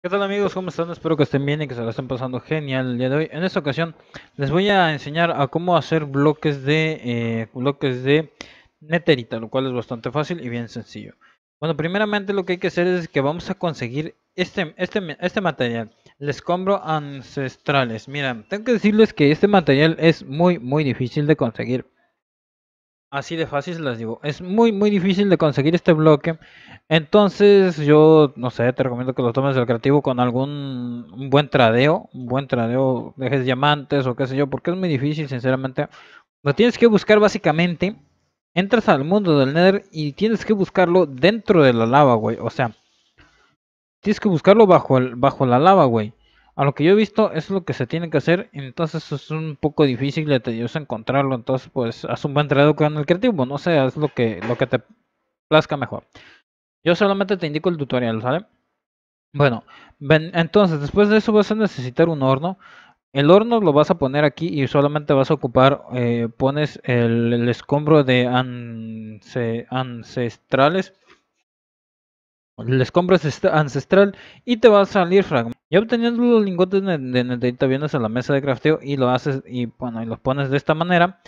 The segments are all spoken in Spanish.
¿Qué tal amigos? ¿Cómo están? Espero que estén bien y que se lo estén pasando genial el día de hoy. En esta ocasión les voy a enseñar a cómo hacer bloques de eh, bloques de neterita, lo cual es bastante fácil y bien sencillo. Bueno, primeramente lo que hay que hacer es que vamos a conseguir este, este, este material, el escombro ancestrales. Miren, tengo que decirles que este material es muy muy difícil de conseguir. Así de fácil las digo. Es muy, muy difícil de conseguir este bloque. Entonces, yo no sé, te recomiendo que lo tomes del creativo con algún buen tradeo. Un buen tradeo, dejes diamantes o qué sé yo, porque es muy difícil, sinceramente. Lo tienes que buscar básicamente. Entras al mundo del Nether y tienes que buscarlo dentro de la lava, güey. O sea, tienes que buscarlo bajo, bajo la lava, güey a lo que yo he visto es lo que se tiene que hacer, entonces es un poco difícil de dios encontrarlo, entonces pues haz un buen trabajo con el creativo, no sé, haz lo que, lo que te plazca mejor. Yo solamente te indico el tutorial, ¿sale? Bueno, entonces después de eso vas a necesitar un horno. El horno lo vas a poner aquí y solamente vas a ocupar, eh, pones el, escombro de ancestrales, el escombro ancestral y te va a salir fragmento. Y obteniendo los lingotes de, netherita vienes a la mesa de crafteo y lo haces y bueno, y los pones de esta manera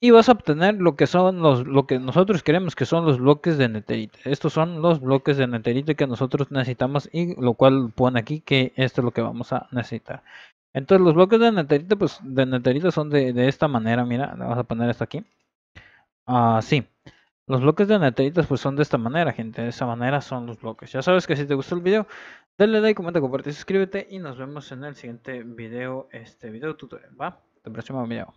y vas a obtener lo que son los lo que nosotros queremos que son los bloques de netherita. estos son los bloques de netherita que nosotros necesitamos y lo cual pone aquí que esto es lo que vamos a necesitar entonces los bloques de netherita, pues de netherita son de, esta manera mira le vas a poner esto aquí así ah, los bloques de neteritas pues son de esta manera gente de esa manera son los bloques ya sabes que si te gustó el video Dale like, comenta, comparte, suscríbete y nos vemos en el siguiente video, este video tutorial, ¿va? Hasta el próximo video.